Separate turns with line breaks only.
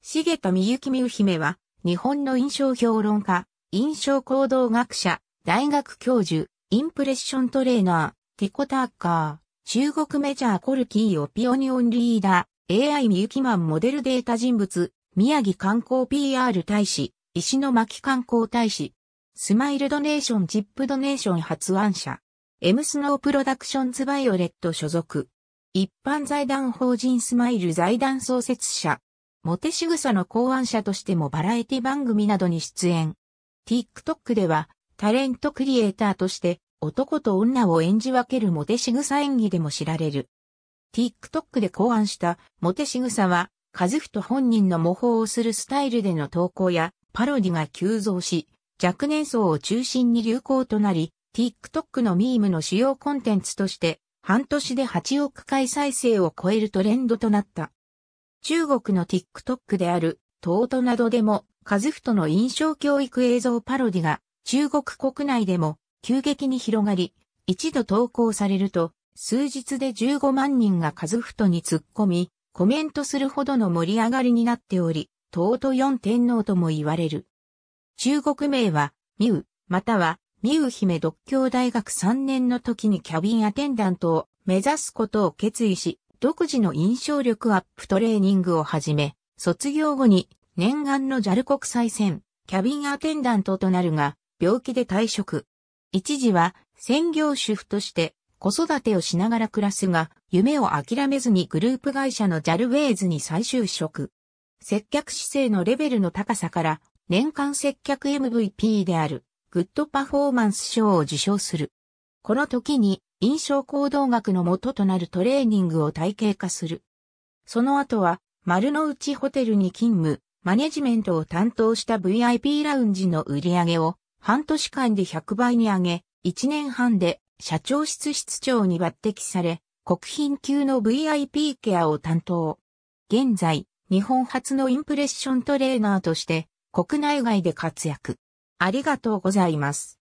重田美幸美姫は、日本の印象評論家、印象行動学者、大学教授、インプレッショントレーナー、ティコタッカー、中国メジャーコルキーオピオニオンリーダー、AI みゆきマンモデルデータ人物、宮城観光 PR 大使、石巻観光大使、スマイルドネーションチップドネーション発案者、エムスノープロダクションズバイオレット所属、一般財団法人スマイル財団創設者、モテ仕草の考案者としてもバラエティ番組などに出演。TikTok ではタレントクリエイターとして男と女を演じ分けるモテ仕草演技でも知られる。TikTok で考案したモテ仕草は、和人本人の模倣をするスタイルでの投稿やパロディが急増し、若年層を中心に流行となり、TikTok のミームの主要コンテンツとして、半年で8億回再生を超えるトレンドとなった。中国の TikTok である、トートなどでも、カズフトの印象教育映像パロディが、中国国内でも、急激に広がり、一度投稿されると、数日で15万人がカズフトに突っ込み、コメントするほどの盛り上がりになっており、トート四天皇とも言われる。中国名は、ミウ、または、ミウ姫独協大学3年の時にキャビンアテンダントを目指すことを決意し、独自の印象力アップトレーニングをはじめ、卒業後に念願の JAL 国際線、キャビンアテンダントとなるが、病気で退職。一時は専業主婦として子育てをしながら暮らすが、夢を諦めずにグループ会社の JAL ウェイズに再就職。接客姿勢のレベルの高さから、年間接客 MVP である、グッドパフォーマンス賞を受賞する。この時に、印象行動学の元となるトレーニングを体系化する。その後は、丸の内ホテルに勤務、マネジメントを担当した VIP ラウンジの売り上げを半年間で100倍に上げ、1年半で社長室室長に抜擢され、国賓級の VIP ケアを担当。現在、日本初のインプレッショントレーナーとして国内外で活躍。ありがとうございます。